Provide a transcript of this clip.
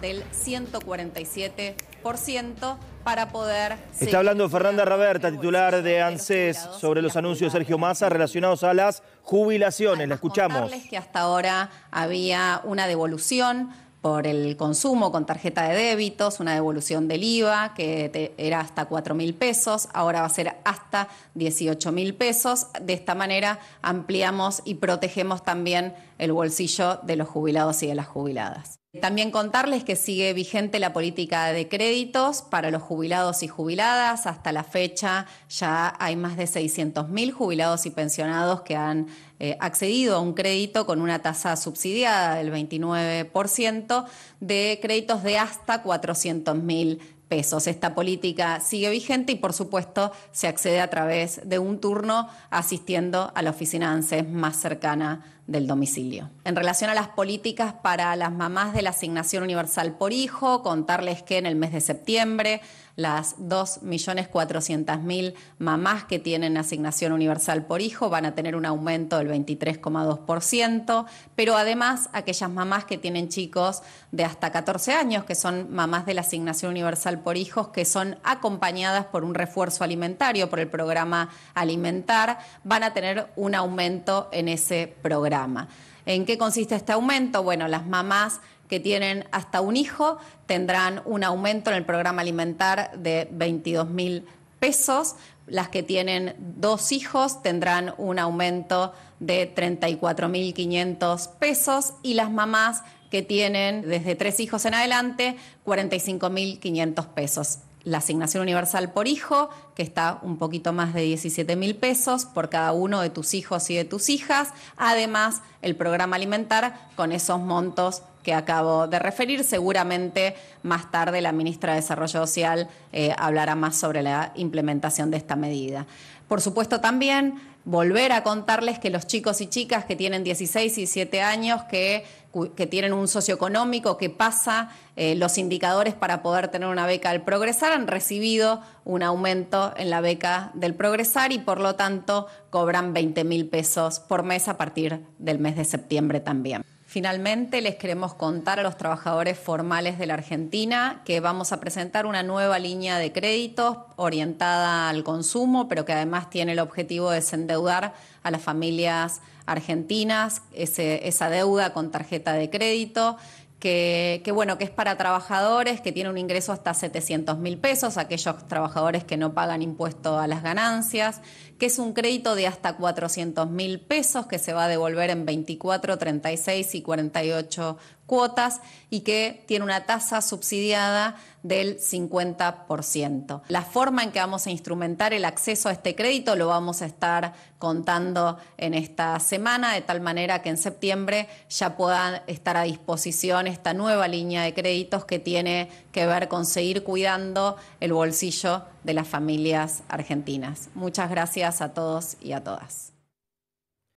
del 147% para poder... Está hablando Fernanda Raberta, titular de ANSES, sobre los anuncios de Sergio Massa relacionados a las jubilaciones. la escuchamos. que hasta ahora había una devolución por el consumo con tarjeta de débitos, una devolución del IVA que era hasta 4.000 mil pesos, ahora va a ser hasta 18 mil pesos. De esta manera ampliamos y protegemos también el bolsillo de los jubilados y de las jubiladas. También contarles que sigue vigente la política de créditos para los jubilados y jubiladas. Hasta la fecha ya hay más de 600.000 jubilados y pensionados que han eh, accedido a un crédito con una tasa subsidiada del 29% de créditos de hasta 400.000 pesos. Esta política sigue vigente y, por supuesto, se accede a través de un turno asistiendo a la oficina ANSES más cercana del domicilio. En relación a las políticas para las mamás de la asignación universal por hijo, contarles que en el mes de septiembre las 2.400.000 mamás que tienen asignación universal por hijo van a tener un aumento del 23,2%, pero además aquellas mamás que tienen chicos de hasta 14 años, que son mamás de la asignación universal por hijos, que son acompañadas por un refuerzo alimentario, por el programa alimentar, van a tener un aumento en ese programa. ¿En qué consiste este aumento? Bueno, las mamás que tienen hasta un hijo tendrán un aumento en el programa alimentar de 22 mil pesos. Las que tienen dos hijos tendrán un aumento de 34 mil 500 pesos y las mamás que tienen desde tres hijos en adelante 45.500 pesos. La asignación universal por hijo, que está un poquito más de 17 mil pesos por cada uno de tus hijos y de tus hijas. Además, el programa alimentar con esos montos que acabo de referir. Seguramente más tarde la ministra de Desarrollo Social eh, hablará más sobre la implementación de esta medida. Por supuesto también volver a contarles que los chicos y chicas que tienen 16 y 7 años, que, tienen un socioeconómico que pasa eh, los indicadores para poder tener una beca del progresar, han recibido un aumento en la beca del progresar y por lo tanto cobran 20 mil pesos por mes a partir del mes de septiembre también. Finalmente, les queremos contar a los trabajadores formales de la Argentina que vamos a presentar una nueva línea de créditos orientada al consumo, pero que además tiene el objetivo de desendeudar a las familias argentinas esa deuda con tarjeta de crédito que, bueno, que es para trabajadores que tienen un ingreso hasta 700 mil pesos, aquellos trabajadores que no pagan impuesto a las ganancias, que es un crédito de hasta 400 mil pesos que se va a devolver en 24, 36 y 48 cuotas y que tiene una tasa subsidiada del 50%. La forma en que vamos a instrumentar el acceso a este crédito lo vamos a estar contando en esta semana, de tal manera que en septiembre ya puedan estar a disposición esta nueva línea de créditos que tiene que ver con seguir cuidando el bolsillo de las familias argentinas. Muchas gracias a todos y a todas.